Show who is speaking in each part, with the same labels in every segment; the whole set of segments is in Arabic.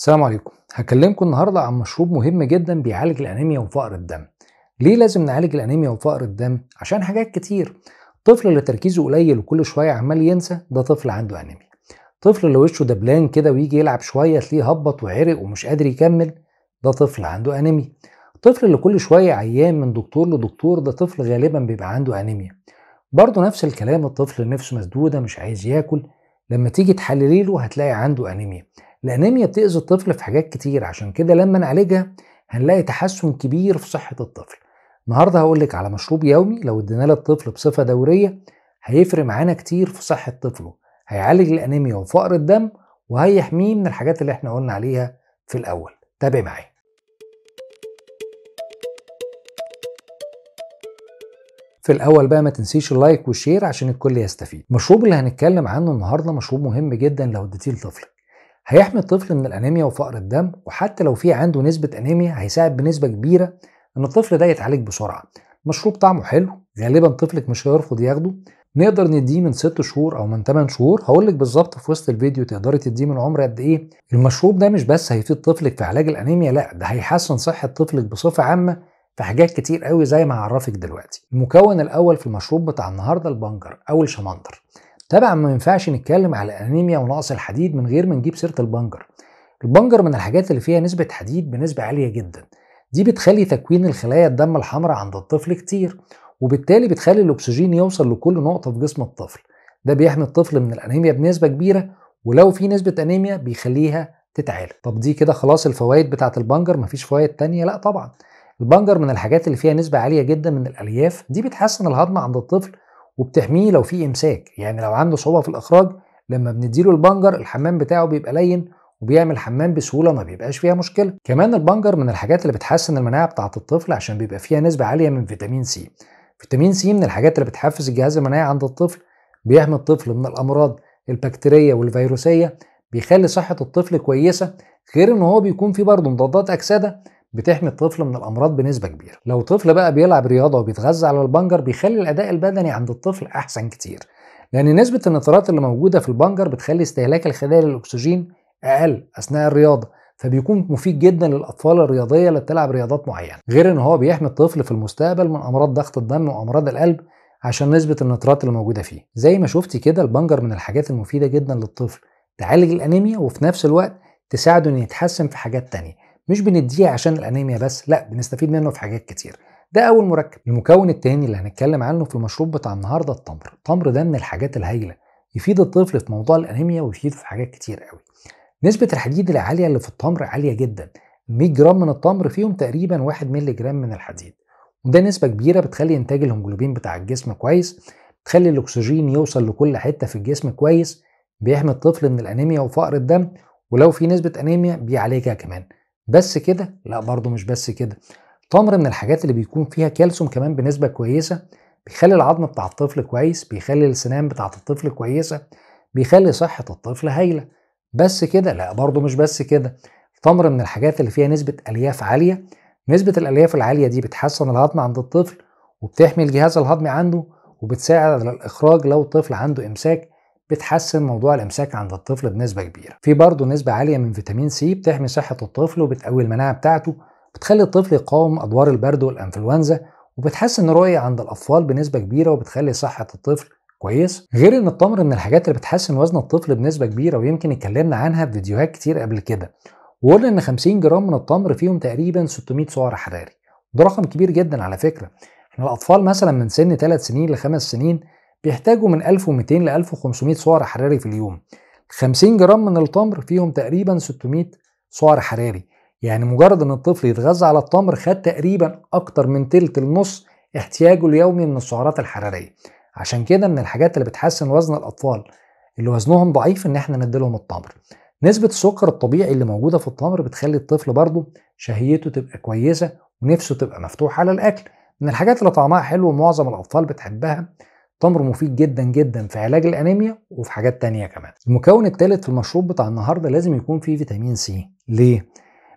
Speaker 1: السلام عليكم هكلمكم النهارده عن مشروب مهم جدا بيعالج الانيميا وفقر الدم ليه لازم نعالج الانيميا وفقر الدم عشان حاجات كتير طفل اللي تركيزه قليل وكل شويه عمال ينسى ده طفل عنده انيميا طفل اللي وشه دبلان كده ويجي يلعب شويه تلاقيه هبط وعرق ومش قادر يكمل ده طفل عنده انيميا طفل اللي كل شويه عيان من دكتور لدكتور ده طفل غالبا بيبقى عنده انيميا برضه نفس الكلام الطفل نفسه مسدوده مش عايز ياكل لما تيجي تحللي له هتلاقي عنده انيميا الانيميا بتاذي الطفل في حاجات كتير عشان كده لما نعالجها هنلاقي تحسن كبير في صحه الطفل النهارده هقول لك على مشروب يومي لو اديناه للطفل بصفه دوريه هيفرق معانا كتير في صحه طفله هيعالج الانيميا وفقر الدم وهيحميه من الحاجات اللي احنا قلنا عليها في الاول تابع معايا في الاول بقى ما تنسيش اللايك والشير عشان الكل يستفيد المشروب اللي هنتكلم عنه النهارده مشروب مهم جدا لو اديتيه لطفلك هيحمي الطفل من الانيميا وفقر الدم وحتى لو في عنده نسبه انيميا هيساعد بنسبه كبيره ان الطفل ده يتعالج بسرعه مشروب طعمه حلو غالبا طفلك مش هيرفض ياخده نقدر نديه من 6 شهور او من 8 شهور هقول لك بالظبط في وسط الفيديو تقدري تديه من عمر قد ايه المشروب ده مش بس هيفيد طفلك في علاج الانيميا لا ده هيحسن صحه طفلك بصفه عامه في حاجات كتير قوي زي ما هعرفك دلوقتي المكون الاول في المشروب بتاع النهارده البنجر او الشمندر طبعا ما ينفعش نتكلم على الانيميا ونقص الحديد من غير ما نجيب سيره البنجر البنجر من الحاجات اللي فيها نسبه حديد بنسبه عاليه جدا دي بتخلي تكوين الخلايا الدم الحمراء عند الطفل كتير وبالتالي بتخلي الاكسجين يوصل لكل نقطه في جسم الطفل ده بيحمي الطفل من الانيميا بنسبه كبيره ولو في نسبه انيميا بيخليها تتعالج طب دي كده خلاص الفوائد بتاعه البنجر مفيش فوائد تانية لا طبعا البنجر من الحاجات اللي فيها نسبه عاليه جدا من الالياف دي بتحسن الهضم عند الطفل وبتحميه لو في امساك يعني لو عنده صعوبه في الاخراج لما بنديله البنجر الحمام بتاعه بيبقى لين وبيعمل حمام بسهوله ما بيبقاش فيها مشكله كمان البنجر من الحاجات اللي بتحسن المناعه بتاعه الطفل عشان بيبقى فيها نسبه عاليه من فيتامين سي فيتامين سي من الحاجات اللي بتحفز الجهاز المناعي عند الطفل بيحمي الطفل من الامراض البكتيريه والفيروسيه بيخلي صحه الطفل كويسه غير ان هو بيكون فيه برضه مضادات اكسده بتحمي الطفل من الامراض بنسبه كبيره لو طفل بقى بيلعب رياضه وبيتغذى على البنجر بيخلي الاداء البدني عند الطفل احسن كتير لان نسبه النترات اللي موجوده في البنجر بتخلي استهلاك الخلايا للاكسجين اقل اثناء الرياضه فبيكون مفيد جدا للاطفال الرياضيه اللي بتلعب رياضات معينه غير ان هو بيحمي الطفل في المستقبل من امراض ضغط الدم وامراض القلب عشان نسبه النترات اللي موجوده فيه زي ما شفتي كده البنجر من الحاجات المفيده جدا للطفل تعالج الانيميا وفي نفس الوقت تساعده انه يتحسن في حاجات تانية مش بنديه عشان الانيميا بس لا بنستفيد منه في حاجات كتير ده اول مركب المكون التاني اللي هنتكلم عنه في المشروب بتاع النهارده التمر التمر ده من الحاجات الهايله يفيد الطفل في موضوع الانيميا ويفيده في حاجات كتير قوي نسبه الحديد العاليه اللي في التمر عاليه جدا 100 جرام من التمر فيهم تقريبا 1 مللي جرام من الحديد وده نسبه كبيره بتخلي انتاج الهيموجلوبين بتاع الجسم كويس بتخلي الاكسجين يوصل لكل حته في الجسم كويس بيحمي الطفل من الانيميا وفقر الدم ولو في نسبه انيميا بيعالجها كمان بس كده لا برضو مش بس كده تمر من الحاجات اللي بيكون فيها كالسيوم كمان بنسبه كويسه بيخلي العظم بتاع الطفل كويس بيخلي السنان بتاعه الطفل كويسه بيخلي صحه الطفل هايله بس كده لا برضو مش بس كده تمر من الحاجات اللي فيها نسبه الياف عاليه نسبه الالياف العاليه دي بتحسن الهضم عند الطفل وبتحمي الجهاز الهضمي عنده وبتساعد على الاخراج لو الطفل عنده امساك بتحسن موضوع الامساك عند الطفل بنسبه كبيره في برضه نسبه عاليه من فيتامين سي بتحمي صحه الطفل وبتقوي المناعه بتاعته بتخلي الطفل يقاوم ادوار البرد والانفلونزا وبتحسن الرؤيه عند الاطفال بنسبه كبيره وبتخلي صحه الطفل كويس غير ان التمر من الحاجات اللي بتحسن وزن الطفل بنسبه كبيره ويمكن اتكلمنا عنها في فيديوهات كتير قبل كده وقلنا ان 50 جرام من التمر فيهم تقريبا 600 سعر حراري ده رقم كبير جدا على فكره احنا الاطفال مثلا من سن 3 سنين ل 5 سنين بيحتاجوا من 1200 ل 1500 سعر حراري في اليوم 50 جرام من التمر فيهم تقريبا 600 سعر حراري يعني مجرد ان الطفل يتغذى على التمر خد تقريبا اكتر من تلت النص احتياجه اليومي من السعرات الحراريه عشان كده من الحاجات اللي بتحسن وزن الاطفال اللي وزنهم ضعيف ان احنا نديلهم التمر نسبة السكر الطبيعي اللي موجودة في التمر بتخلي الطفل برضه شهيته تبقى كويسة ونفسه تبقى مفتوحة على الأكل من الحاجات اللي طعمها حلو ومعظم الأطفال بتحبها التمر مفيد جدا جدا في علاج الانيميا وفي حاجات تانية كمان المكون الثالث في المشروب بتاع النهارده لازم يكون فيه فيتامين سي ليه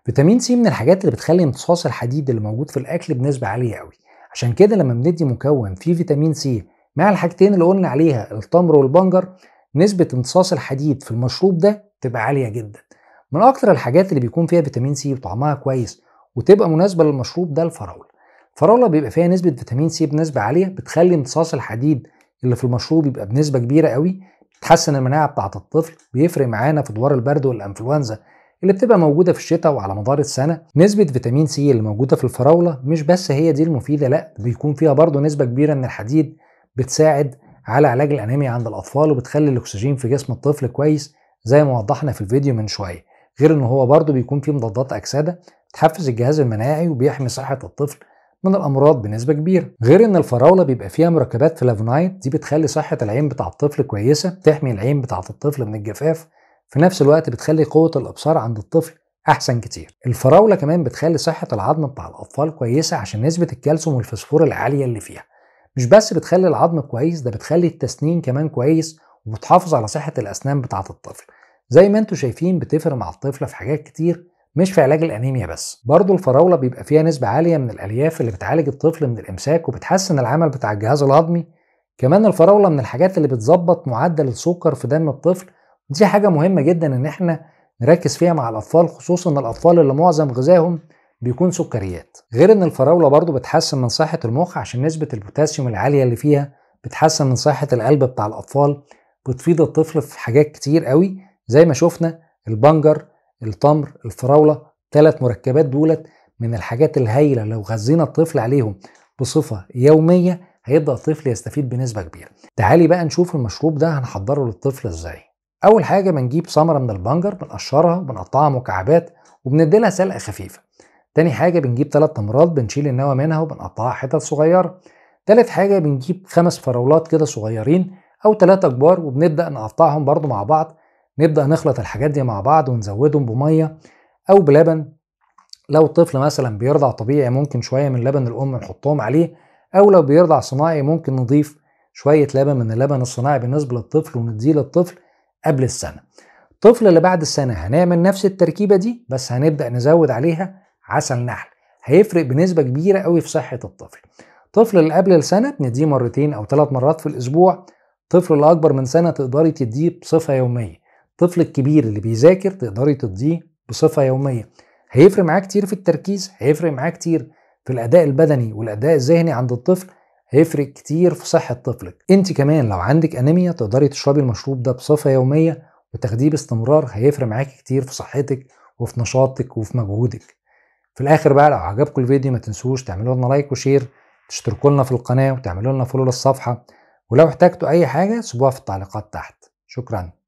Speaker 1: فيتامين سي من الحاجات اللي بتخلي امتصاص الحديد اللي موجود في الاكل بنسبه عاليه قوي عشان كده لما بندي مكون فيه فيتامين سي مع الحاجتين اللي قلنا عليها التمر والبنجر نسبه امتصاص الحديد في المشروب ده تبقى عاليه جدا من اكتر الحاجات اللي بيكون فيها فيتامين سي وطعمها كويس وتبقى مناسبه للمشروب ده الفراوله فراوله بيبقى فيها نسبه فيتامين سي بنسبه عاليه بتخلي امتصاص الحديد اللي في المشروب يبقى بنسبه كبيره قوي بتحسن المناعه بتاعه الطفل بيفرق معانا في ادوار البرد والانفلونزا اللي بتبقى موجودة في الشتاء وعلى مدار السنة نسبة فيتامين سي اللي موجودة في الفراولة مش بس هي دي المفيدة لا بيكون فيها برضه نسبة كبيرة من الحديد بتساعد على علاج الأنيميا عند الأطفال وبتخلي الأكسجين في جسم الطفل كويس زي ما وضحنا في الفيديو من شوية غير إن هو برضه بيكون فيه مضادات أكسدة بتحفز الجهاز المناعي وبيحمي صحة الطفل من الامراض بنسبه كبيره غير ان الفراوله بيبقى فيها مركبات فلافونايد دي بتخلي صحه العين بتاع الطفل كويسه بتحمي العين بتاعه الطفل من الجفاف في نفس الوقت بتخلي قوه الابصار عند الطفل احسن كتير الفراوله كمان بتخلي صحه العظم بتاع الاطفال كويسه عشان نسبه الكالسيوم والفسفور العاليه اللي فيها مش بس بتخلي العظم كويس ده بتخلي التسنين كمان كويس وبتحافظ على صحه الاسنان بتاعه الطفل زي ما انتم شايفين بتفرق مع الطفل في حاجات كتير مش في علاج الانيميا بس برضه الفراوله بيبقى فيها نسبه عاليه من الالياف اللي بتعالج الطفل من الامساك وبتحسن العمل بتاع الجهاز الهضمي كمان الفراوله من الحاجات اللي بتظبط معدل السكر في دم الطفل دي حاجه مهمه جدا ان احنا نركز فيها مع الاطفال خصوصا الاطفال اللي معظم غذائهم بيكون سكريات غير ان الفراوله برضه بتحسن من صحه المخ عشان نسبه البوتاسيوم العاليه اللي فيها بتحسن من صحه القلب بتاع الاطفال بتفيد الطفل في حاجات كتير قوي زي ما شفنا البنجر التمر الفراوله ثلاث مركبات دولت من الحاجات الهائله لو غذينا الطفل عليهم بصفه يوميه هيبدا الطفل يستفيد بنسبه كبيره تعالي بقى نشوف المشروب ده هنحضره للطفل ازاي اول حاجه بنجيب ثمره من البنجر بنقشرها وبنقطعها مكعبات وبنديلها سلقه خفيفه تاني حاجه بنجيب ثلاث تمرات بنشيل النوى منها وبنقطعها حتت صغيره تالت حاجه بنجيب خمس فراولات كده صغيرين او ثلاثه كبار وبنبدا نقطعهم برضو مع بعض نبدأ نخلط الحاجات دي مع بعض ونزودهم بمية أو بلبن لو الطفل مثلا بيرضع طبيعي ممكن شوية من لبن الأم نحطهم عليه أو لو بيرضع صناعي ممكن نضيف شوية لبن من اللبن الصناعي بالنسبة للطفل ونديه للطفل قبل السنة الطفل اللي بعد السنة هنعمل نفس التركيبة دي بس هنبدأ نزود عليها عسل نحل هيفرق بنسبة كبيرة قوي في صحة الطفل الطفل اللي قبل السنة بنديه مرتين أو ثلاث مرات في الأسبوع الطفل الأكبر من سنة تقدري تديه بصفة يومية الطفل الكبير اللي بيذاكر تقدري تضيه بصفه يوميه هيفرق معاه كتير في التركيز هيفرق معاه كتير في الاداء البدني والاداء الذهني عند الطفل هيفرق كتير في صحه طفلك انت كمان لو عندك انيميا تقدري تشربي المشروب ده بصفه يوميه وتاخديه باستمرار هيفرق معاكي كتير في صحتك وفي نشاطك وفي مجهودك في الاخر بقى لو عجبكم الفيديو ما تنسوش تعملوا لنا لايك وشير تشتركوا لنا في القناه وتعملوا لنا فولو للصفحه ولو احتجتوا اي حاجه سيبوها في التعليقات تحت شكرا